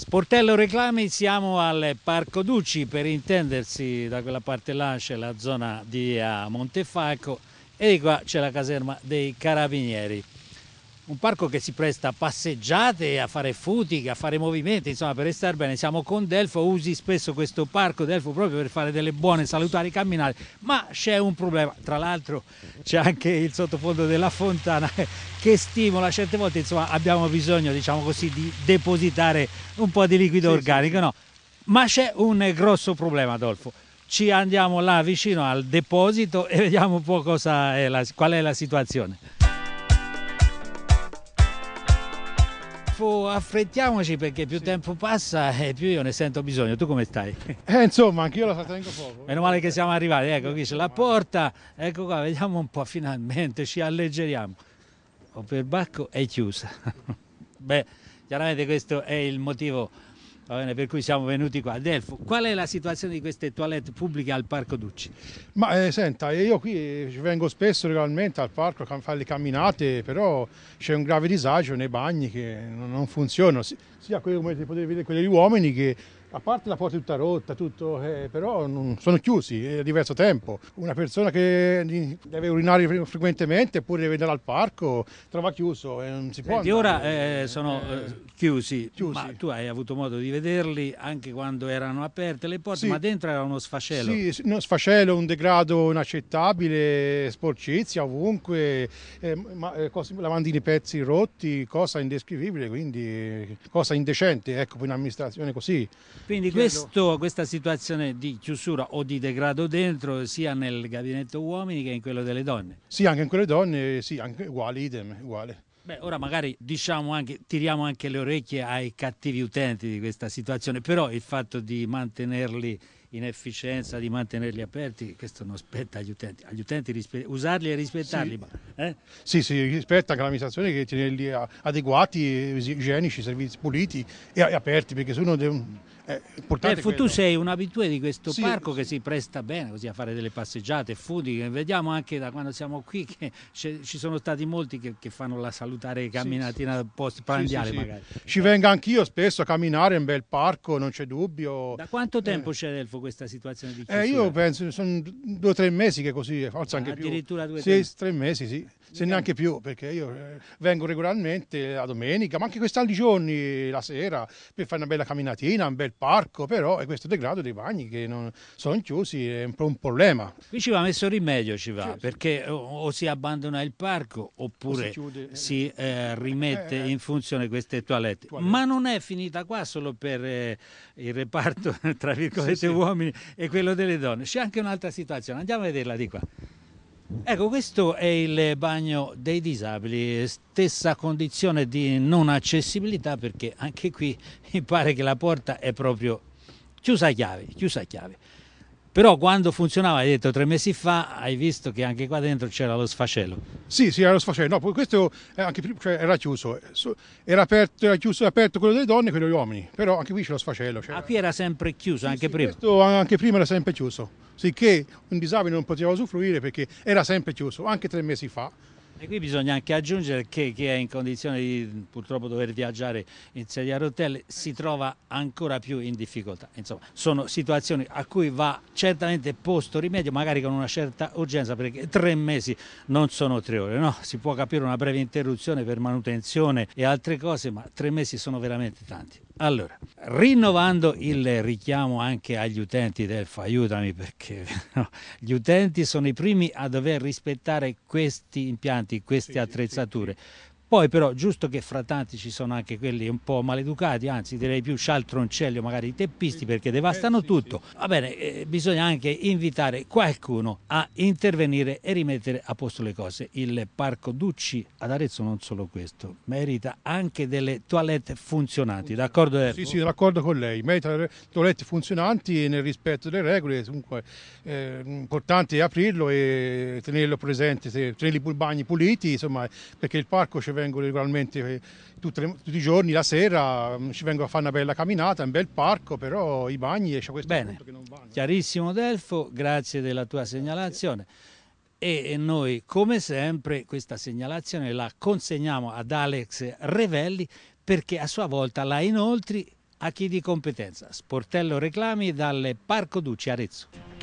Sportello Reclami, siamo al Parco Ducci, per intendersi da quella parte là c'è la zona di eh, Montefalco e di qua c'è la caserma dei Carabinieri un parco che si presta a passeggiate, a fare footing, a fare movimenti, insomma per restare bene siamo con Delfo, usi spesso questo parco Delfo proprio per fare delle buone salutari camminate, ma c'è un problema, tra l'altro c'è anche il sottofondo della fontana che stimola certe volte, insomma abbiamo bisogno diciamo così di depositare un po' di liquido sì, organico, sì. No? ma c'è un grosso problema Adolfo. Ci andiamo là vicino al deposito e vediamo un po' è la, qual è la situazione. tempo, affrettiamoci perché più sì. tempo passa e eh, più io ne sento bisogno. Tu come stai? Eh, insomma, anch'io la tengo poco. Meno male che siamo arrivati, ecco qui c'è la porta, ecco qua, vediamo un po', finalmente ci alleggeriamo. O per bacco è chiusa. Beh, chiaramente questo è il motivo Bene, per cui siamo venuti qua. Delfo, qual è la situazione di queste toilette pubbliche al Parco Ducci? Ma eh, senta, io qui eh, ci vengo spesso regolarmente al parco a fare le camminate, però c'è un grave disagio nei bagni che non funzionano, sia quelli come potete vedere, quelli degli uomini che a parte la porta tutta rotta, tutto, eh, però non, sono chiusi è diverso tempo. Una persona che deve urinare frequentemente oppure deve andare al parco trova chiuso e non si può. Senti, ora eh, sono eh, chiusi, chiusi, ma tu hai avuto modo di vederli anche quando erano aperte le porte, sì. ma dentro era uno sfascello. Sì, uno sfascello, un degrado inaccettabile, sporcizia ovunque, eh, ma, eh, lavandini pezzi rotti, cosa indescrivibile, quindi cosa indecente, ecco, per un'amministrazione così. Quindi questo, questa situazione di chiusura o di degrado dentro sia nel gabinetto uomini che in quello delle donne? Sì, anche in quelle donne, sì, anche, uguale, idem, uguale. Beh, ora magari diciamo anche, tiriamo anche le orecchie ai cattivi utenti di questa situazione, però il fatto di mantenerli inefficienza di mantenerli aperti, questo non spetta agli utenti, agli utenti rispe... usarli e rispettarli. Sì. Ma, eh? sì, si spetta anche l'amministrazione che tiene lì adeguati, igienici, servizi puliti e aperti, perché sono uno deve... Eh, eh, tu sei un abitué di questo sì, parco che si presta bene così a fare delle passeggiate, fudi, vediamo anche da quando siamo qui che ci sono stati molti che, che fanno la salutare camminatina sì, sì. post prandiale magari. Ci vengo anch'io spesso a camminare in bel parco, non c'è dubbio. Da quanto tempo eh. c'è Delfo tempo questa situazione di chiusura? Eh, io penso, che sono due o tre mesi che così, forse ah, anche Addirittura più. Addirittura due o tre mesi? Sì, tre mesi, sì se neanche più, perché io eh, vengo regolarmente la domenica, ma anche quest'altri giorni la sera per fare una bella camminatina, un bel parco, però è questo degrado dei bagni che non sono chiusi è un un problema. Qui ci va messo rimedio, ci va, certo. perché o, o, si abbandona il parco oppure o si, eh. si eh, rimette eh, eh, in funzione queste toilette. toilette. Ma non è finita qua solo per eh, il reparto tra virgolette sì, sì. uomini e quello delle donne, c'è anche un'altra situazione, andiamo a vederla di qua. Ecco, questo è il bagno dei disabili, stessa condizione di non accessibilità perché anche qui mi pare che la porta è proprio chiusa a chiave, chiusa a chiave però quando funzionava, hai detto tre mesi fa, hai visto che anche qua dentro c'era lo sfacello. Sì, sì, era lo sfacello, no, questo era, eh, prima, cioè, era chiuso, eh, era aperto, era chiuso, aperto quello delle donne e quello degli uomini, però anche qui c'era lo sfacello. Cioè... Ah, qui era sempre chiuso, sì, anche sì, prima? Questo anche prima era sempre chiuso, sicché un disabile non poteva usufruire perché era sempre chiuso, anche tre mesi fa. E qui bisogna anche aggiungere che chi è in condizione di purtroppo dover viaggiare in sedia a rotelle si trova ancora più in difficoltà. Insomma, sono situazioni a cui va certamente posto rimedio, magari con una certa urgenza, perché tre mesi non sono tre ore, no? Si può capire una breve interruzione per manutenzione e altre cose, ma tre mesi sono veramente tanti. Allora, rinnovando il richiamo anche agli utenti del aiutami perché no, gli utenti sono i primi a dover rispettare questi impianti importanti queste attrezzature poi però, giusto che fra tanti ci sono anche quelli un po' maleducati, anzi direi più scialtroncelli o magari i teppisti perché devastano eh, sì, tutto, sì. va bene, eh, bisogna anche invitare qualcuno a intervenire e rimettere a posto le cose. Il Parco Ducci ad Arezzo non solo questo, merita anche delle toilette funzionanti, d'accordo? Sì, sì, d'accordo con lei, merita delle toilette funzionanti nel rispetto delle regole, comunque eh, è importante aprirlo e tenerlo presente, tenerli i bagni puliti, insomma, perché il parco c'è vengo regolarmente eh, le, tutti i giorni, la sera, mm, ci vengo a fare una bella camminata, un bel parco, però i bagni e c'è questo Bene. punto che non vanno. Chiarissimo Delfo, grazie della tua segnalazione. Grazie. E noi, come sempre, questa segnalazione la consegniamo ad Alex Revelli perché a sua volta la inoltri a chi di competenza. Sportello reclami dal Parco Ducci Arezzo.